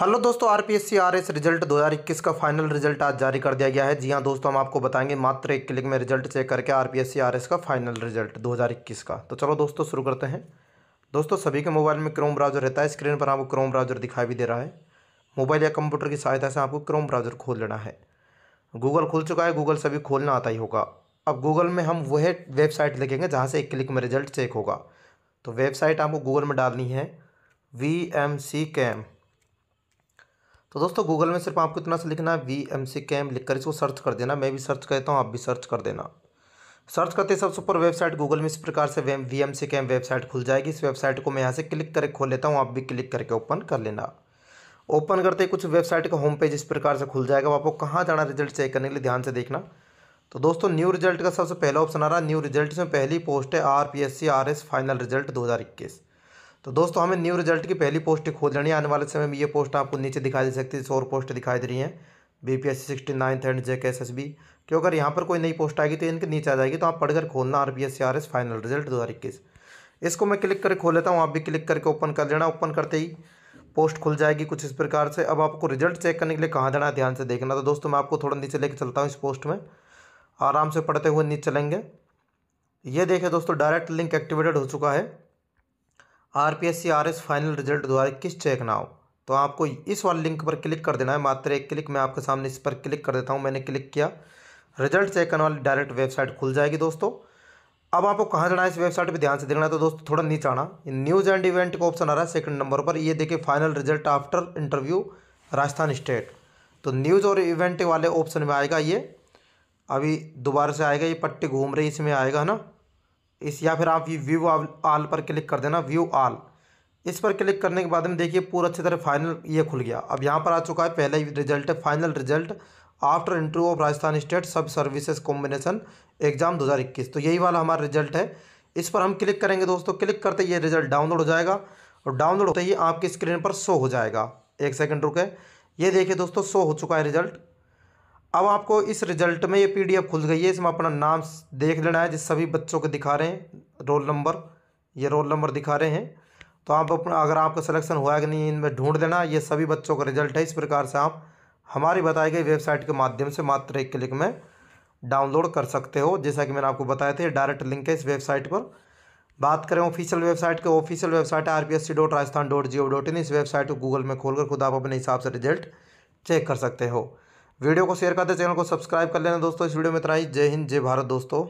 hello दोस्तों RPSC RS result 2021 का final result आज जारी कर दिया गया है जी हाँ दोस्तों हम आपको बताएंगे मात्र एक क्लिक में रिजल्ट चेक करके आरपीएससी आरएस का फाइनल रिजल्ट 2021 का तो चलो दोस्तों शुरू करते हैं दोस्तों सभी के मोबाइल में क्रोम ब्राउजर रहता है स्क्रीन पर आपको क्रोम ब्राउजर दिखाई भी दे रहा है मोबाइल या कंप्यूटर की सहायता से आपको क्रोम ब्राउजर खोल लेना है गूगल खुल चुका है गूगल सभी खोलना आता ही होगा अब गूगल में हम वह वेबसाइट लिखेंगे जहाँ से एक क्लिक में रिजल्ट चेक होगा तो वेबसाइट आपको गूगल में डालनी है वी एम सी कैम्प तो दोस्तों गूगल में सिर्फ आपको इतना सा लिखना है वी एम सी कैम लिख कर इसको सर्च कर देना मैं भी सर्च करता हूँ आप भी सर्च कर देना सर्च करते सबसे ऊपर वेबसाइट गूगल में इस प्रकार से वी एम सी कैम वेबसाइट खुल जाएगी इस वेबसाइट को मैं यहाँ से क्लिक करके खोल लेता हूँ आप भी क्लिक करके ओपन कर लेना ओपन करते कुछ वेबसाइट का होम पेज इस प्रकार से खुल जाएगा आपको कहाँ जाना रिजल्ट चेक करने के लिए ध्यान से देखना तो दोस्तों न्यू रिजल्ट का सबसे पहला ऑप्शन आ रहा है न्यू रिजल्ट में पहली पोस्ट है R P S C R S final result दो हज़ार इक्कीस तो दोस्तों हमें न्यू रिजल्ट की पहली पोस्ट खोज लेनी है आने वाले समय में ये पोस्ट आपको नीचे दिखाई दे सकती है जैसे और पोस्ट दिखाई दे रही है B P S C sixty ninth and J K S S B क्यों अगर यहाँ पर कोई नई पोस्ट आएगी तो इनके नीचे आ जाएगी तो आप पढ़कर खोलना R P S C R S final result दो हज़ार इक्कीस इसको मैं क्लिक करके खोल लेता हूँ आप भी क्लिक करके ओपन कर लेना ओपन करते ही पोस्ट खुल जाएगी कुछ इस प्रकार से अब आपको रिजल्ट चेक करने के लिए कहाँ जाना है ध्यान से देखना तो दोस्तों मैं आपको थोड़ा नीचे लेके चलता हूँ इस पोस्ट में आराम से पढ़ते हुए नीचे चलेंगे ये देखें दोस्तों डायरेक्ट लिंक एक्टिवेटेड हो चुका है R P S C R S final result दो हज़ार इक्कीस चेक हो तो आपको इस वाले लिंक पर क्लिक कर देना है मात्र एक क्लिक मैं आपके सामने इस पर क्लिक कर देता हूँ मैंने क्लिक किया रिजल्ट चेक करने वाली डायरेक्ट वेबसाइट खुल जाएगी दोस्तों अब आपको कहाँ जाना है इस वेबसाइट पे ध्यान से देखना है तो दोस्तों थोड़ा नीचे आना न्यूज़ एंड इवेंट का ऑप्शन आ रहा है सेकंड नंबर पर ये देखिए final result after interview Rajasthan state तो न्यूज़ और इवेंट वाले ऑप्शन में आएगा ये अभी दोबारा से आएगा ये पट्टी घूम रही इसमें आएगा ना इस या फिर आप ये व्यू आल पर क्लिक कर देना व्यू आल इस पर क्लिक करने के बाद में देखिए पूरा अच्छी तरह फाइनल ये खुल गया अब यहाँ पर आ चुका है पहला ही रिजल्ट है final result after interview of Rajasthan state sub services combination exam 2021 तो यही वाला हमारा रिजल्ट है इस पर हम क्लिक करेंगे दोस्तों क्लिक करते ये रिजल्ट डाउनलोड हो जाएगा और डाउनलोड होते ही आपकी स्क्रीन पर शो हो जाएगा एक सेकेंड रुके ये देखिए दोस्तों शो हो चुका है रिजल्ट अब आपको इस रिजल्ट में ये पीडीएफ खुल गई है इसमें अपना नाम देख लेना है जिस सभी बच्चों को दिखा रहे हैं रोल नंबर ये रोल नंबर दिखा रहे हैं तो आप अपना अगर आपका सिलेक्शन हुआ है कि नहीं इनमें ढूंढ देना ये सभी बच्चों का रिजल्ट है इस प्रकार से आप हमारी बताई गई वेबसाइट के माध्यम से मात्र एक क्लिक में डाउनलोड कर सकते हो जैसा कि मैंने आपको बताया था डायरेक्ट लिंक है इस वेबसाइट पर बात करें ऑफिशियल वेबसाइट के official website R P S C dot Rajasthan dot G O dot in इस वेबसाइट को गूगल में खोलकर खुद आप अपने हिसाब से रिजल्ट चेक कर सकते हो वीडियो को शेयर करते चैनल को सब्सक्राइब कर लेना दोस्तों इस वीडियो में इतना ही जय हिंद जय भारत दोस्तों